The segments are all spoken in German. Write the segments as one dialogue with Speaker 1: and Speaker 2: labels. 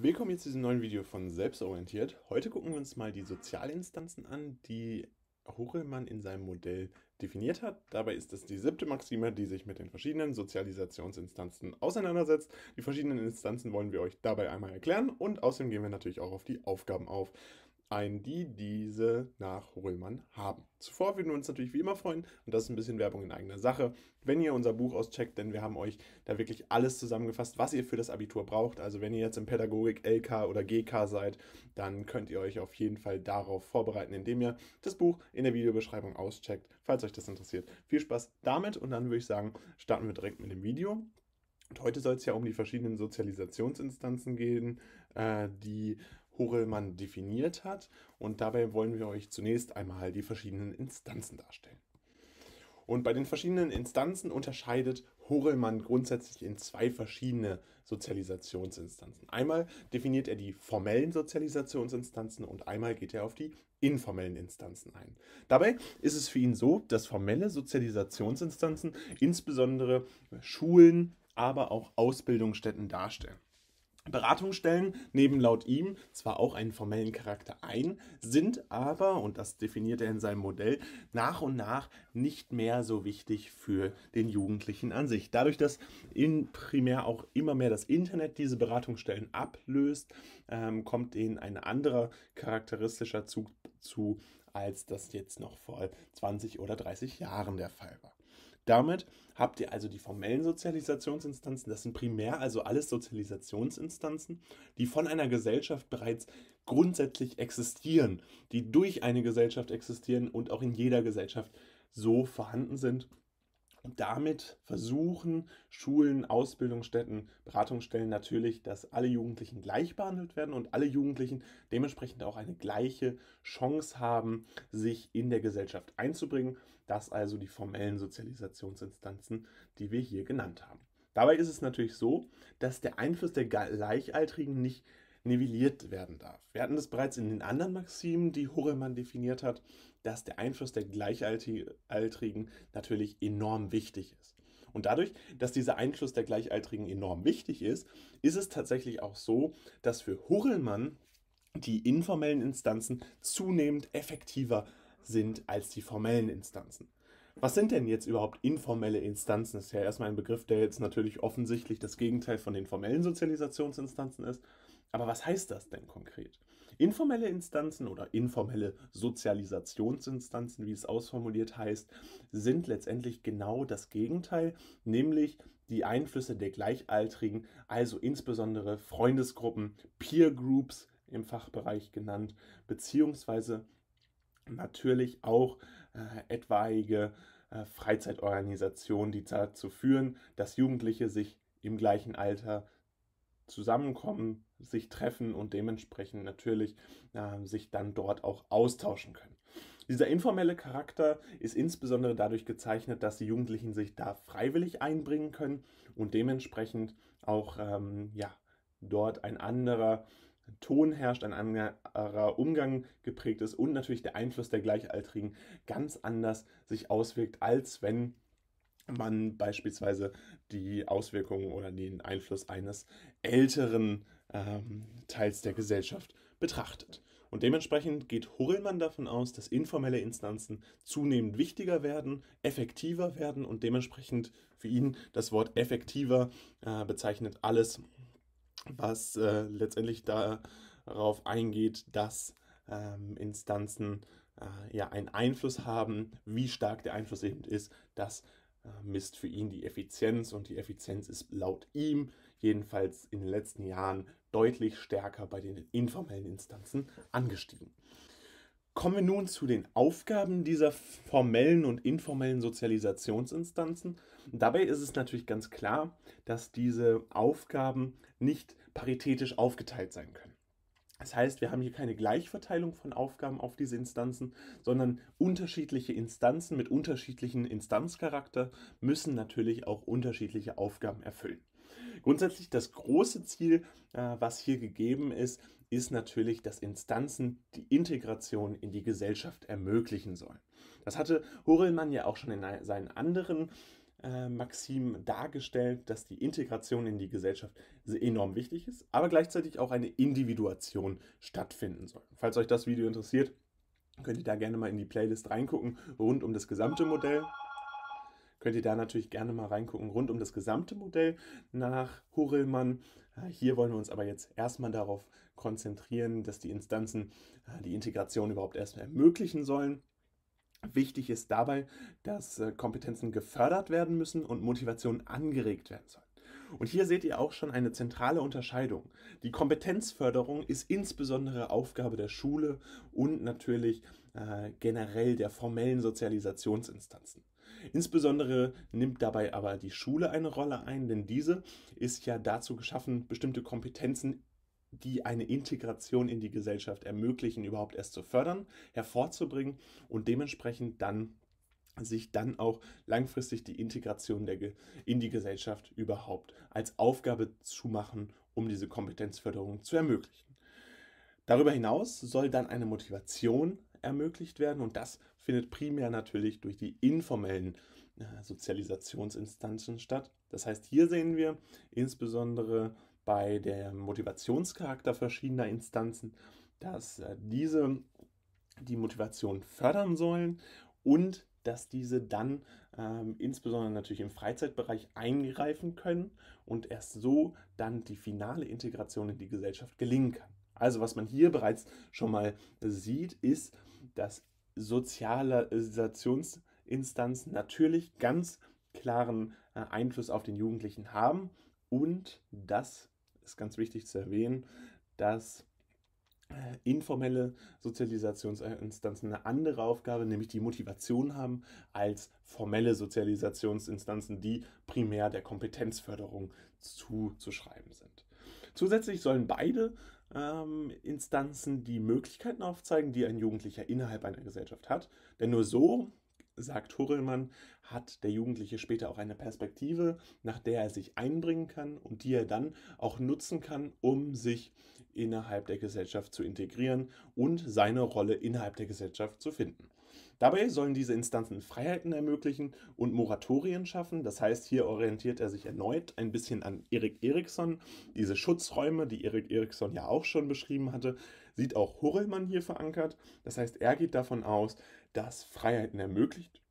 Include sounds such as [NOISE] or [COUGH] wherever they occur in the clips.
Speaker 1: Willkommen jetzt zu diesem neuen Video von Selbstorientiert. Heute gucken wir uns mal die Sozialinstanzen an, die Horelmann in seinem Modell definiert hat. Dabei ist es die siebte Maxime, die sich mit den verschiedenen Sozialisationsinstanzen auseinandersetzt. Die verschiedenen Instanzen wollen wir euch dabei einmal erklären und außerdem gehen wir natürlich auch auf die Aufgaben auf ein, die diese nach Römern haben. Zuvor würden wir uns natürlich wie immer freuen, und das ist ein bisschen Werbung in eigener Sache, wenn ihr unser Buch auscheckt, denn wir haben euch da wirklich alles zusammengefasst, was ihr für das Abitur braucht. Also wenn ihr jetzt in Pädagogik, LK oder GK seid, dann könnt ihr euch auf jeden Fall darauf vorbereiten, indem ihr das Buch in der Videobeschreibung auscheckt, falls euch das interessiert. Viel Spaß damit und dann würde ich sagen, starten wir direkt mit dem Video. Und heute soll es ja um die verschiedenen Sozialisationsinstanzen gehen, äh, die Horelmann definiert hat. Und dabei wollen wir euch zunächst einmal die verschiedenen Instanzen darstellen. Und bei den verschiedenen Instanzen unterscheidet Horelmann grundsätzlich in zwei verschiedene Sozialisationsinstanzen. Einmal definiert er die formellen Sozialisationsinstanzen und einmal geht er auf die informellen Instanzen ein. Dabei ist es für ihn so, dass formelle Sozialisationsinstanzen insbesondere Schulen, aber auch Ausbildungsstätten darstellen. Beratungsstellen nehmen laut ihm zwar auch einen formellen Charakter ein, sind aber, und das definiert er in seinem Modell, nach und nach nicht mehr so wichtig für den Jugendlichen an sich. Dadurch, dass in primär auch immer mehr das Internet diese Beratungsstellen ablöst, ähm, kommt ihnen ein anderer charakteristischer Zug zu, als das jetzt noch vor 20 oder 30 Jahren der Fall war. Damit habt ihr also die formellen Sozialisationsinstanzen, das sind primär also alles Sozialisationsinstanzen, die von einer Gesellschaft bereits grundsätzlich existieren, die durch eine Gesellschaft existieren und auch in jeder Gesellschaft so vorhanden sind und damit versuchen Schulen, Ausbildungsstätten, Beratungsstellen natürlich, dass alle Jugendlichen gleich behandelt werden und alle Jugendlichen dementsprechend auch eine gleiche Chance haben, sich in der Gesellschaft einzubringen. Das also die formellen Sozialisationsinstanzen, die wir hier genannt haben. Dabei ist es natürlich so, dass der Einfluss der Gleichaltrigen nicht nivelliert werden darf. Wir hatten das bereits in den anderen Maximen, die Horelmann definiert hat dass der Einfluss der Gleichaltrigen natürlich enorm wichtig ist. Und dadurch, dass dieser Einfluss der Gleichaltrigen enorm wichtig ist, ist es tatsächlich auch so, dass für Hurlmann die informellen Instanzen zunehmend effektiver sind als die formellen Instanzen. Was sind denn jetzt überhaupt informelle Instanzen? Das ist ja erstmal ein Begriff, der jetzt natürlich offensichtlich das Gegenteil von den formellen Sozialisationsinstanzen ist. Aber was heißt das denn konkret? Informelle Instanzen oder informelle Sozialisationsinstanzen, wie es ausformuliert heißt, sind letztendlich genau das Gegenteil, nämlich die Einflüsse der Gleichaltrigen, also insbesondere Freundesgruppen, Peer Groups im Fachbereich genannt, beziehungsweise natürlich auch äh, etwaige äh, Freizeitorganisationen, die dazu führen, dass Jugendliche sich im gleichen Alter zusammenkommen, sich treffen und dementsprechend natürlich äh, sich dann dort auch austauschen können. Dieser informelle Charakter ist insbesondere dadurch gezeichnet, dass die Jugendlichen sich da freiwillig einbringen können und dementsprechend auch ähm, ja, dort ein anderer Ton herrscht, ein anderer Umgang geprägt ist und natürlich der Einfluss der Gleichaltrigen ganz anders sich auswirkt, als wenn man beispielsweise die Auswirkungen oder den Einfluss eines älteren ähm, Teils der Gesellschaft betrachtet. Und dementsprechend geht Hurlmann davon aus, dass informelle Instanzen zunehmend wichtiger werden, effektiver werden und dementsprechend für ihn das Wort effektiver äh, bezeichnet alles, was äh, letztendlich darauf eingeht, dass ähm, Instanzen äh, ja einen Einfluss haben, wie stark der Einfluss eben ist, das äh, misst für ihn die Effizienz und die Effizienz ist laut ihm jedenfalls in den letzten Jahren deutlich stärker bei den informellen Instanzen angestiegen. Kommen wir nun zu den Aufgaben dieser formellen und informellen Sozialisationsinstanzen. Dabei ist es natürlich ganz klar, dass diese Aufgaben nicht paritätisch aufgeteilt sein können. Das heißt, wir haben hier keine Gleichverteilung von Aufgaben auf diese Instanzen, sondern unterschiedliche Instanzen mit unterschiedlichen Instanzcharakter müssen natürlich auch unterschiedliche Aufgaben erfüllen. Grundsätzlich das große Ziel, äh, was hier gegeben ist, ist natürlich, dass Instanzen die Integration in die Gesellschaft ermöglichen sollen. Das hatte Horelmann ja auch schon in seinen anderen äh, Maxim dargestellt, dass die Integration in die Gesellschaft enorm wichtig ist, aber gleichzeitig auch eine Individuation stattfinden soll. Falls euch das Video interessiert, könnt ihr da gerne mal in die Playlist reingucken, rund um das gesamte Modell. Könnt ihr da natürlich gerne mal reingucken, rund um das gesamte Modell nach Hurelmann. Äh, hier wollen wir uns aber jetzt erstmal darauf konzentrieren, dass die Instanzen äh, die Integration überhaupt erstmal ermöglichen sollen Wichtig ist dabei, dass äh, Kompetenzen gefördert werden müssen und Motivation angeregt werden soll. Und hier seht ihr auch schon eine zentrale Unterscheidung. Die Kompetenzförderung ist insbesondere Aufgabe der Schule und natürlich äh, generell der formellen Sozialisationsinstanzen. Insbesondere nimmt dabei aber die Schule eine Rolle ein, denn diese ist ja dazu geschaffen, bestimmte Kompetenzen die eine Integration in die Gesellschaft ermöglichen, überhaupt erst zu fördern, hervorzubringen und dementsprechend dann sich dann auch langfristig die Integration der, in die Gesellschaft überhaupt als Aufgabe zu machen, um diese Kompetenzförderung zu ermöglichen. Darüber hinaus soll dann eine Motivation ermöglicht werden und das findet primär natürlich durch die informellen äh, Sozialisationsinstanzen statt. Das heißt, hier sehen wir insbesondere bei dem Motivationscharakter verschiedener Instanzen, dass äh, diese die Motivation fördern sollen und dass diese dann ähm, insbesondere natürlich im Freizeitbereich eingreifen können und erst so dann die finale Integration in die Gesellschaft gelingen kann. Also was man hier bereits schon mal sieht, ist, dass Sozialisationsinstanzen natürlich ganz klaren äh, Einfluss auf den Jugendlichen haben und dass ist ganz wichtig zu erwähnen, dass äh, informelle Sozialisationsinstanzen eine andere Aufgabe, nämlich die Motivation haben, als formelle Sozialisationsinstanzen, die primär der Kompetenzförderung zuzuschreiben sind. Zusätzlich sollen beide ähm, Instanzen die Möglichkeiten aufzeigen, die ein Jugendlicher innerhalb einer Gesellschaft hat, denn nur so sagt Hurrellmann, hat der Jugendliche später auch eine Perspektive, nach der er sich einbringen kann und die er dann auch nutzen kann, um sich innerhalb der Gesellschaft zu integrieren und seine Rolle innerhalb der Gesellschaft zu finden. Dabei sollen diese Instanzen Freiheiten ermöglichen und Moratorien schaffen. Das heißt, hier orientiert er sich erneut ein bisschen an Erik Eriksson. Diese Schutzräume, die Erik Eriksson ja auch schon beschrieben hatte, sieht auch Hurrellmann hier verankert. Das heißt, er geht davon aus, dass Freiheiten ermöglicht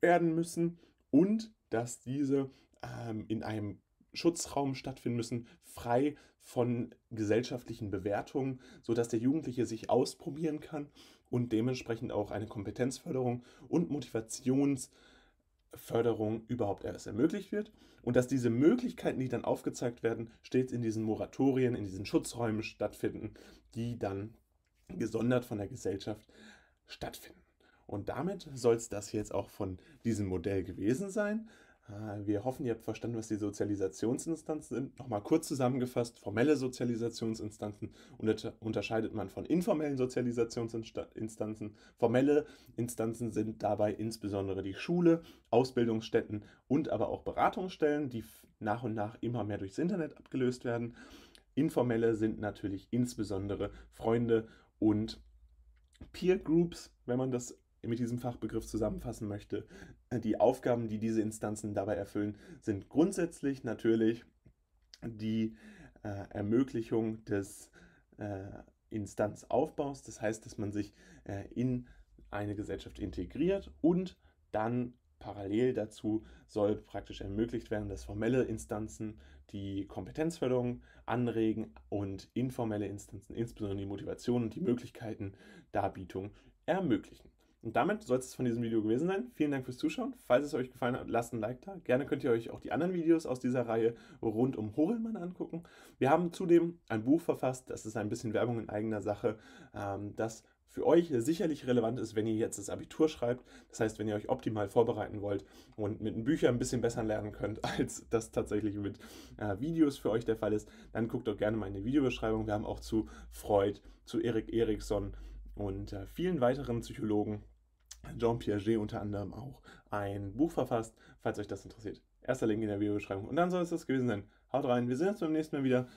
Speaker 1: werden müssen und dass diese ähm, in einem Schutzraum stattfinden müssen, frei von gesellschaftlichen Bewertungen, sodass der Jugendliche sich ausprobieren kann und dementsprechend auch eine Kompetenzförderung und Motivationsförderung überhaupt erst ermöglicht wird und dass diese Möglichkeiten, die dann aufgezeigt werden, stets in diesen Moratorien, in diesen Schutzräumen stattfinden, die dann gesondert von der Gesellschaft stattfinden. Und damit soll es das jetzt auch von diesem Modell gewesen sein. Äh, wir hoffen, ihr habt verstanden, was die Sozialisationsinstanzen sind. Nochmal kurz zusammengefasst, formelle Sozialisationsinstanzen unterscheidet man von informellen Sozialisationsinstanzen. Formelle Instanzen sind dabei insbesondere die Schule, Ausbildungsstätten und aber auch Beratungsstellen, die nach und nach immer mehr durchs Internet abgelöst werden. Informelle sind natürlich insbesondere Freunde und Peer Groups, wenn man das mit diesem Fachbegriff zusammenfassen möchte, die Aufgaben, die diese Instanzen dabei erfüllen, sind grundsätzlich natürlich die äh, Ermöglichung des äh, Instanzaufbaus. Das heißt, dass man sich äh, in eine Gesellschaft integriert und dann parallel dazu soll praktisch ermöglicht werden, dass formelle Instanzen die Kompetenzförderung anregen und informelle Instanzen insbesondere die Motivation und die Möglichkeiten Darbietung ermöglichen. Und damit soll es von diesem Video gewesen sein. Vielen Dank fürs Zuschauen. Falls es euch gefallen hat, lasst ein Like da. Gerne könnt ihr euch auch die anderen Videos aus dieser Reihe rund um Horelmann angucken. Wir haben zudem ein Buch verfasst, das ist ein bisschen Werbung in eigener Sache, ähm, das für euch sicherlich relevant ist, wenn ihr jetzt das Abitur schreibt. Das heißt, wenn ihr euch optimal vorbereiten wollt und mit einem Büchern ein bisschen besser lernen könnt, [LAUGHS] als das tatsächlich mit äh, Videos für euch der Fall ist, dann guckt doch gerne mal in die Videobeschreibung. Wir haben auch zu Freud, zu Erik Eriksson, und äh, vielen weiteren Psychologen Jean Piaget unter anderem auch ein Buch verfasst, falls euch das interessiert. Erster Link in der Videobeschreibung. Und dann soll es das gewesen sein. Haut rein, wir sehen uns beim nächsten Mal wieder.